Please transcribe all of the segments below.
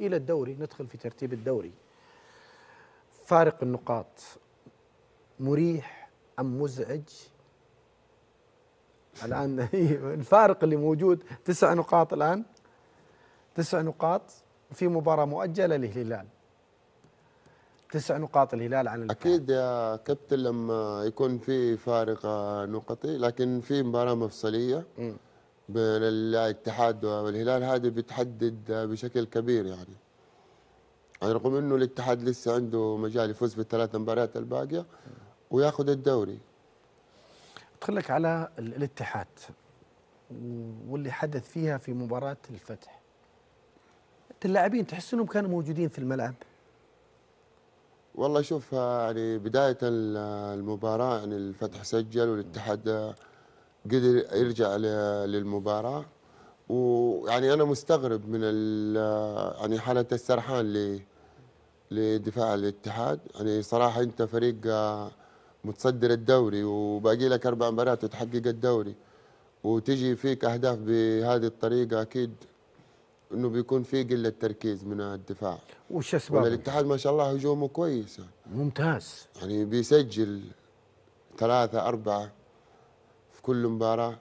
إلى الدوري ندخل في ترتيب الدوري فارق النقاط مريح أم مزعج الآن إيه، الفارق اللي موجود تسع نقاط الآن تسع نقاط في مباراة مؤجلة للهلال تسع نقاط الهلال عن الفارق. اكيد يا كابتن لما يكون في فارق نقطي لكن في مباراه مفصليه م. الاتحاد والهلال هذه بتحدد بشكل كبير يعني على يعني رغم انه الاتحاد لسه عنده مجال يفوز بالثلاث مباريات الباقيه وياخذ الدوري ادخلك على الاتحاد واللي حدث فيها في مباراه الفتح اللاعبين تحس انهم كانوا موجودين في الملعب والله شوف يعني بدايه المباراه يعني الفتح سجل والاتحاد قدر يرجع للمباراه ويعني انا مستغرب من يعني حاله السرحان لدفاع الاتحاد يعني صراحه انت فريق آه، متصدر الدوري وباقي لك اربع مباريات وتحقق الدوري وتجي فيك اهداف بهذه الطريقه اكيد انه بيكون في قله تركيز من الدفاع وش اسباب الاتحاد ما شاء الله هجومه كويس ممتاز يعني بيسجل ثلاثة أربعة في كل مباراه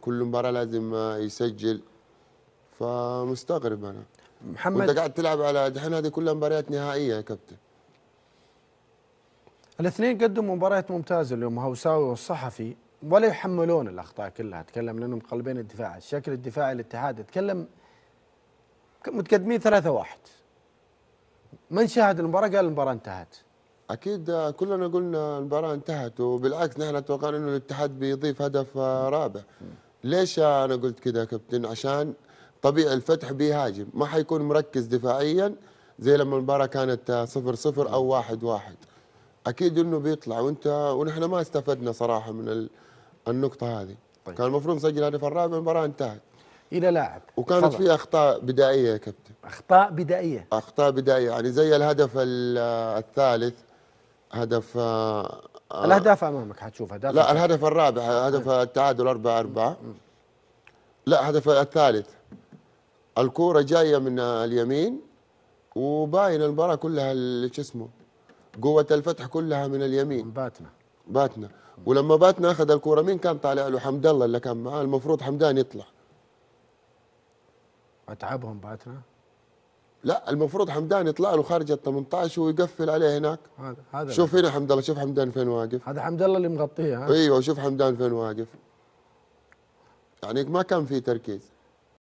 كل مباراه لازم يسجل فمستغرب انا محمد وانت قاعد تلعب على دحين هذه كلها مباريات نهائيه يا كابتن الاثنين قدموا مباريات ممتازه اليوم هوساوي والصحفي ولا يحملون الاخطاء كلها اتكلم لانهم مقلبين الدفاع الشكل الدفاعي الاتحاد اتكلم متقدمين 3-1 من شاهد المباراه قال المباراه انتهت اكيد كلنا قلنا المباراه انتهت وبالعكس نحن توقعنا انه الاتحاد بيضيف هدف رابع ليش انا قلت كذا كابتن عشان طبيعي الفتح بيهاجم ما حيكون مركز دفاعيا زي لما المباراه كانت صفر صفر او واحد واحد اكيد انه بيطلع وانت ونحن ما استفدنا صراحه من النقطه هذه طيب. كان المفروض نسجل الهدف الرابع المباراه انتهت الى لاعب وكانت فضل. في اخطاء بدائيه يا كابتن اخطاء بدائيه اخطاء بدائيه يعني زي الهدف الثالث هدف آه، آه، الاهداف امامك حتشوف هدف لا الهدف الرابع هدف التعادل 4 4 لا هدف الثالث الكوره جايه من اليمين وباين المباراه كلها شو اسمه قوه الفتح كلها من اليمين باتنا باتنا ولما باتنا اخذ الكوره مين كان طالع له حمد الله اللي كان معاه المفروض حمدان يطلع اتعبهم باتنا لا المفروض حمدان يطلع له خارج ال 18 ويقفل عليه هناك هذا هذا شوف هنا حمد الله شوف حمدان فين واقف هذا حمد الله اللي مغطيه ايوه شوف حمدان فين واقف يعني ما كان في تركيز